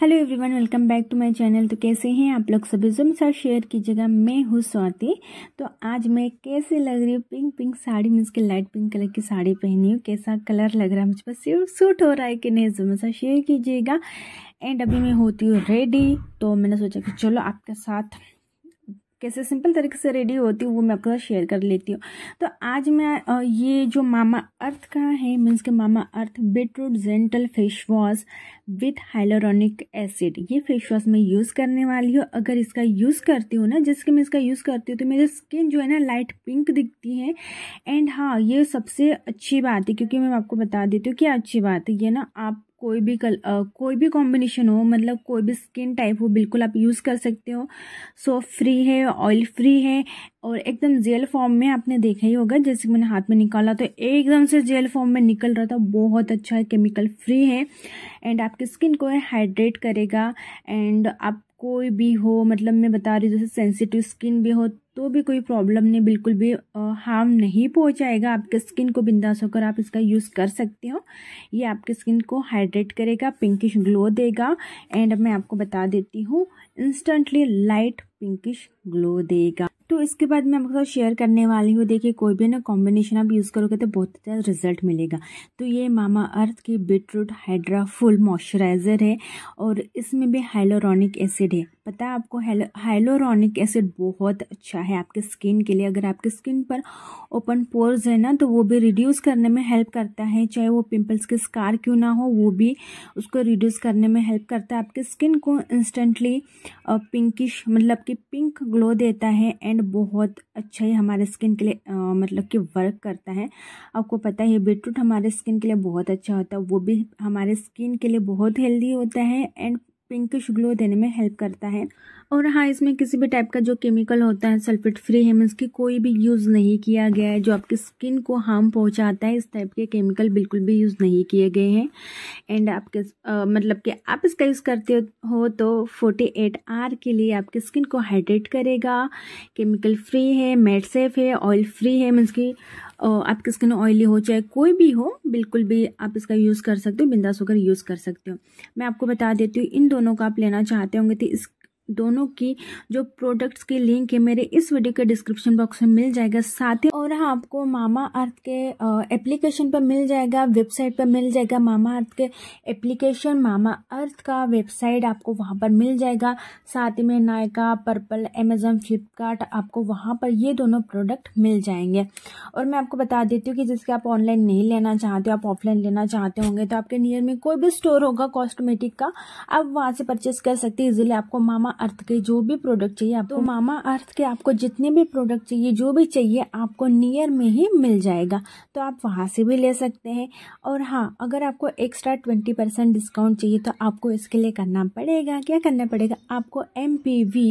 hello everyone welcome back to my channel तो कैसे हैं आप लोग सभी जो साथ शेयर कीजिएगा मैं हूँ स्वाति तो आज मैं कैसे लग रही हूँ पिंक पिंक साड़ी मीन्स के लाइट पिंक कलर की साड़ी पहनी हूँ कैसा कलर लग रहा है मुझ पर सिर्फ सूट हो रहा है कि नहीं जो साथ शेयर कीजिएगा एंड अभी मैं होती हूँ रेडी तो मैंने सोचा कि चलो आपके साथ कैसे सिंपल तरीके से रेडी होती हूँ वो मैं आपके साथ शेयर कर लेती हूँ तो आज मैं ये जो मामा अर्थ का है मीन्स के mama earth beetroot gentle face wash with hyaluronic acid ये फेस वॉश मैं यूज़ करने वाली हूँ अगर इसका यूज़ करती हूँ ना जिसके मैं इसका यूज़ करती हूँ तो मेरी स्किन जो है ना लाइट पिंक दिखती है एंड हाँ ये सबसे अच्छी बात है क्योंकि मैं आपको बता देती हूँ क्या अच्छी बात है ये ना आप कोई भी कल आ, कोई भी कॉम्बिनेशन हो मतलब कोई भी स्किन टाइप हो बिल्कुल आप यूज़ कर सकते हो सोप फ्री है ऑयल फ्री है और एकदम जेल फॉर्म में आपने देखा ही होगा जैसे मैंने हाथ में निकाला तो एकदम से जेल फॉर्म में निकल रहा था बहुत अच्छा है केमिकल फ्री है एंड आपकी स्किन को हाइड्रेट करेगा एंड आप कोई भी हो मतलब मैं बता रही हूँ जैसे सेंसिटिव स्किन भी हो तो भी कोई प्रॉब्लम नहीं बिल्कुल भी हार्म नहीं पहुंचाएगा आपके स्किन को बिंदास होकर आप इसका यूज़ कर सकते हो ये आपके स्किन को हाइड्रेट करेगा पिंकिश ग्लो देगा एंड मैं आपको बता देती हूँ इंस्टेंटली लाइट पिंकिश ग्लो देगा तो इसके बाद मैं आपके साथ शेयर करने वाली हूँ देखिए कोई भी ना कॉम्बिनेशन आप यूज़ करोगे तो बहुत अच्छा रिजल्ट मिलेगा तो ये मामा अर्थ की बीटरूट हाइड्रा फुल मॉइस्चराइज़र है और इसमें भी हाइलोरॉनिक एसिड है पता है आपको हाइलोरॉनिक एसिड बहुत अच्छा है आपके स्किन के लिए अगर आपकी स्किन पर ओपन पोर्स है ना तो वो भी रिड्यूस करने में हेल्प करता है चाहे वो पिंपल्स के स्कार क्यों ना हो वो भी उसको रिड्यूस करने में हेल्प करता है आपकी स्किन को इंस्टेंटली पिंकिश मतलब कि पिंक ग्लो देता है एंड बहुत अच्छा ही हमारे स्किन के लिए मतलब कि वर्क करता है आपको पता है बीटरूट हमारे स्किन के लिए बहुत अच्छा होता है वो भी हमारे स्किन के लिए बहुत हेल्दी होता है एंड पिंकिश ग्लो देने में हेल्प करता है और हाँ इसमें किसी भी टाइप का जो केमिकल होता है सल्फेट फ्री है मीन्स की कोई भी यूज़ नहीं किया गया है जो आपकी स्किन को हार्म पहुंचाता है इस टाइप के केमिकल बिल्कुल भी यूज़ नहीं किए गए हैं एंड आपके आ, मतलब कि आप इसका यूज़ करते हो तो फोर्टी एट आर के लिए आपकी स्किन को हाइड्रेट करेगा केमिकल फ्री है मेड सेफ है ऑयल फ्री है मीन्स की आपकी स्किन ऑयली हो चाहे कोई भी हो बिल्कुल भी आप इसका यूज़ कर सकते हो बिंदास होकर यूज़ कर सकते हो मैं आपको बता देती हूँ इन दोनों का आप लेना चाहते होंगे तो इस दोनों की जो प्रोडक्ट्स की लिंक है मेरे इस वीडियो के डिस्क्रिप्शन बॉक्स में मिल जाएगा साथ ही और हाँ आपको मामा अर्थ के एप्लीकेशन पर मिल जाएगा वेबसाइट पर मिल जाएगा मामा अर्थ के एप्लीकेशन मामा अर्थ का वेबसाइट आपको वहां पर मिल जाएगा साथ ही में नायका पर्पल अमेजन फ्लिपकार्ट आपको वहां पर ये दोनों प्रोडक्ट मिल जाएंगे और मैं आपको बता देती हूँ कि जिसके आप ऑनलाइन नहीं लेना चाहते हो आप ऑफलाइन लेना चाहते होंगे तो आपके नियर में कोई भी स्टोर होगा कॉस्मेटिक का आप वहाँ से परचेस कर सकते हैं आपको मामा अर्थ के जो भी प्रोडक्ट चाहिए आपको तो मामा अर्थ के आपको जितने भी प्रोडक्ट चाहिए जो भी चाहिए आपको नियर में ही मिल जाएगा तो आप वहाँ से भी ले सकते हैं और हाँ अगर आपको एक्स्ट्रा ट्वेंटी परसेंट डिस्काउंट चाहिए तो आपको इसके लिए करना पड़ेगा क्या करना पड़ेगा आपको एम पी वी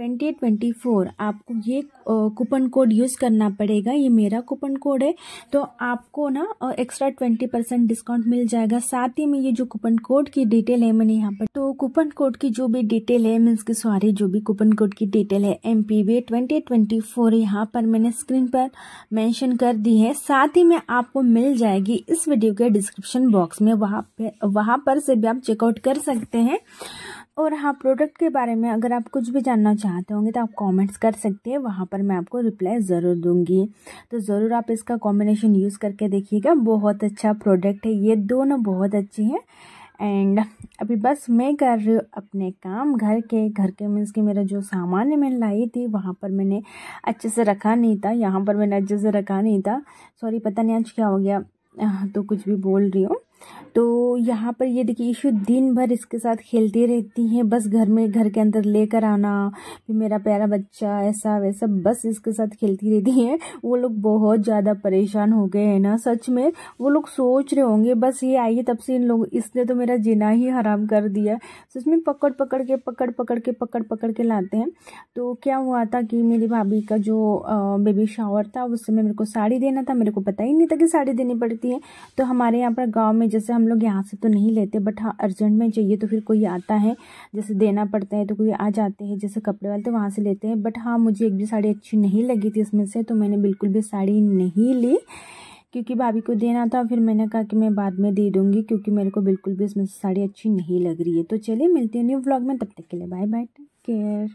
2024 आपको ये कूपन कोड यूज़ करना पड़ेगा ये मेरा कूपन कोड है तो आपको ना एक्स्ट्रा 20 परसेंट डिस्काउंट मिल जाएगा साथ ही में ये जो कूपन कोड की डिटेल है मैंने यहाँ पर तो कूपन कोड की जो भी डिटेल है मीन्स की सॉरी जो भी कूपन कोड की डिटेल है M P V twenty twenty four यहाँ पर मैंने स्क्रीन पर मैंशन कर दी है साथ ही में आपको मिल जाएगी इस वीडियो के डिस्क्रिप्शन बॉक्स में वहाँ पे वहाँ पर से भी आप चेकआउट कर सकते हैं और हाँ प्रोडक्ट के बारे में अगर आप कुछ भी जानना चाहते होंगे तो आप कमेंट्स कर सकते हैं वहाँ पर मैं आपको रिप्लाई ज़रूर दूंगी तो ज़रूर आप इसका कॉम्बिनेशन यूज़ करके देखिएगा बहुत अच्छा प्रोडक्ट है ये दोनों बहुत अच्छे हैं एंड अभी बस मैं कर रही हूँ अपने काम घर के घर के मीन्स कि मेरा जो सामान है मैं लाई थी वहाँ पर मैंने अच्छे से रखा नहीं था यहाँ पर मैंने अच्छे से रखा नहीं था सॉरी पता नहीं आज क्या हो गया तो कुछ भी बोल रही हूँ तो यहाँ पर ये देखिए ईशु दिन भर इसके साथ खेलती रहती हैं बस घर में घर के अंदर लेकर आना फिर मेरा प्यारा बच्चा ऐसा वैसा बस इसके साथ खेलती रहती हैं वो लोग बहुत ज़्यादा परेशान हो गए हैं ना सच में वो लोग सोच रहे होंगे बस ये आइए तब से इन लोग इसने तो मेरा जीना ही हराम कर दिया सच में पकड़ पकड़ के पकड़ पकड़ के पकड़ पकड़ के लाते हैं तो क्या हुआ था कि मेरी भाभी का जो बेबी शावर था उस समय मेरे को साड़ी देना था मेरे को पता ही नहीं था कि साड़ी देनी पड़ती है तो हमारे यहाँ पर गाँव में में जैसे हम लोग यहाँ से तो नहीं लेते बट हाँ अर्जेंट में चाहिए तो फिर कोई आता है जैसे देना पड़ता है तो कोई आ जाते हैं जैसे कपड़े वाले तो वहाँ से लेते हैं बट हाँ मुझे एक भी साड़ी अच्छी नहीं लगी थी इसमें से तो मैंने बिल्कुल भी साड़ी नहीं ली क्योंकि भाभी को देना था फिर मैंने कहा कि मैं बाद में दे दूँगी क्योंकि मेरे को बिल्कुल भी इसमें साड़ी अच्छी नहीं लग रही है तो चलिए मिलती हूँ न्यू ब्लॉग में तब तक के लिए बाय बाय टेक केयर